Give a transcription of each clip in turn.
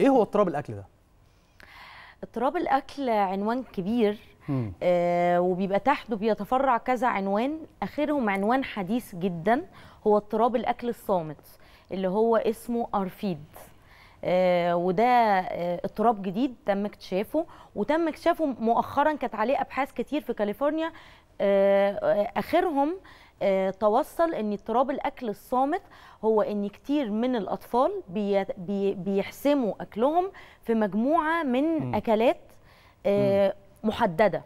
ايه هو اضطراب الاكل ده اضطراب الاكل عنوان كبير آه وبيبقى تحته بيتفرع كذا عنوان اخرهم عنوان حديث جدا هو اضطراب الاكل الصامت اللي هو اسمه ارفيد آه، وده آه، اضطراب جديد تم اكتشافه وتم اكتشافه مؤخرا كانت عليه ابحاث كتير في كاليفورنيا آه، اخرهم توصل ان اضطراب الاكل الصامت هو ان كتير من الاطفال بيحسموا اكلهم في مجموعه من م. اكلات محدده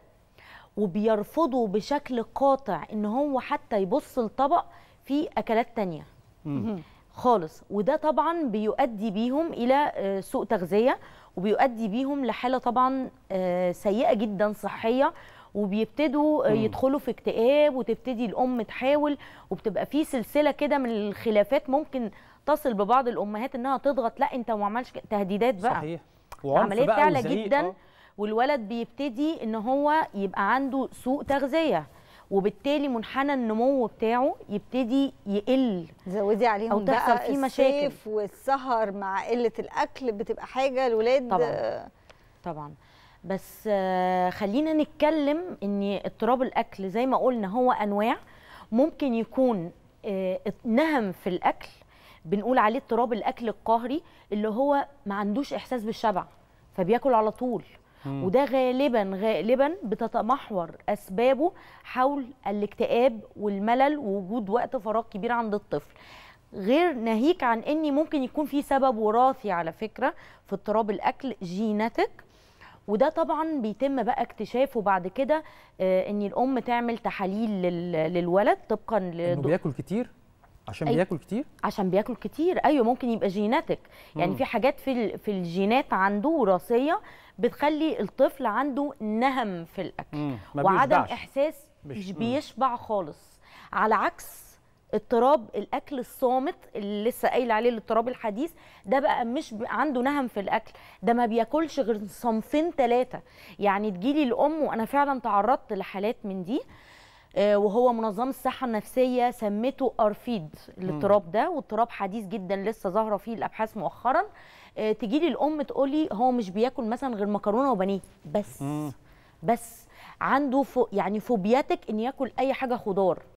وبيرفضوا بشكل قاطع ان هو حتى يبص لطبق فيه اكلات تانية م. خالص وده طبعا بيؤدي بيهم الى آه، سوء تغذيه وبيؤدي بيهم لحاله طبعا آه، سيئه جدا صحيه وبيبتدوا آه، يدخلوا في اكتئاب وتبتدي الام تحاول وبتبقى في سلسله كده من الخلافات ممكن تصل ببعض الامهات انها تضغط لا انت ما عملش تهديدات بقى صحيح عمليات فعلة جدا أوه. والولد بيبتدي ان هو يبقى عنده سوء تغذيه وبالتالي منحنى النمو بتاعه يبتدي يقل زودي عليهم أو تحصل بقى فيه مشاكل الصيف والسهر مع قله الاكل بتبقى حاجه الولاد طبعا طبعا بس آه، خلينا نتكلم ان اضطراب الاكل زي ما قلنا هو انواع ممكن يكون آه، نهم في الاكل بنقول عليه اضطراب الاكل القهري اللي هو ما عندوش احساس بالشبع فبياكل على طول مم. وده غالبا غالبا بتتمحور اسبابه حول الاكتئاب والملل ووجود وقت فراغ كبير عند الطفل غير ناهيك عن اني ممكن يكون في سبب وراثي على فكره في اضطراب الاكل جيناتك وده طبعا بيتم بقى اكتشافه بعد كده آه، ان الام تعمل تحاليل للولد طبقا انه بياكل كتير عشان بياكل كتير عشان بياكل كتير ايوه ممكن يبقى جيناتك يعني مم. في حاجات في في الجينات عنده وراثيه بتخلي الطفل عنده نهم في الاكل مم. وعدم احساس مش بيشبع خالص على عكس اضطراب الاكل الصامت اللي لسه قايل عليه الاضطراب الحديث ده بقى مش عنده نهم في الاكل ده ما بياكلش غير صنفين ثلاثه يعني تجيلي الام وانا فعلا تعرضت لحالات من دي آه، وهو منظمه الصحه النفسيه سمته ارفيد الاضطراب ده واضطراب حديث جدا لسه ظاهره فيه الابحاث مؤخرا آه، تجي لي الام تقول لي هو مش بياكل مثلا غير مكرونه وبانيه بس بس عنده فو يعني فوبياتك ان ياكل اي حاجه خضار